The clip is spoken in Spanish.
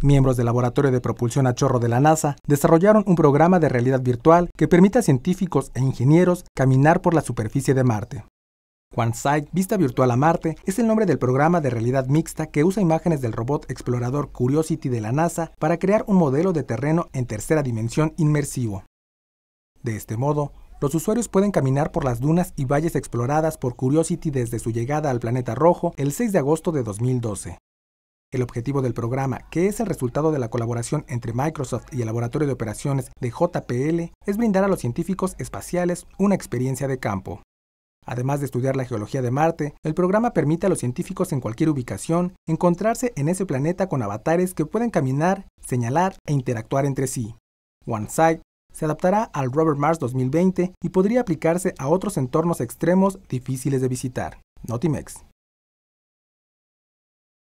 Miembros del Laboratorio de Propulsión a Chorro de la NASA desarrollaron un programa de realidad virtual que permite a científicos e ingenieros caminar por la superficie de Marte. OneSight Vista Virtual a Marte es el nombre del programa de realidad mixta que usa imágenes del robot explorador Curiosity de la NASA para crear un modelo de terreno en tercera dimensión inmersivo. De este modo, los usuarios pueden caminar por las dunas y valles exploradas por Curiosity desde su llegada al planeta rojo el 6 de agosto de 2012. El objetivo del programa, que es el resultado de la colaboración entre Microsoft y el Laboratorio de Operaciones de JPL, es brindar a los científicos espaciales una experiencia de campo. Además de estudiar la geología de Marte, el programa permite a los científicos en cualquier ubicación encontrarse en ese planeta con avatares que pueden caminar, señalar e interactuar entre sí. OneSight se adaptará al Rover Mars 2020 y podría aplicarse a otros entornos extremos difíciles de visitar. Notimex.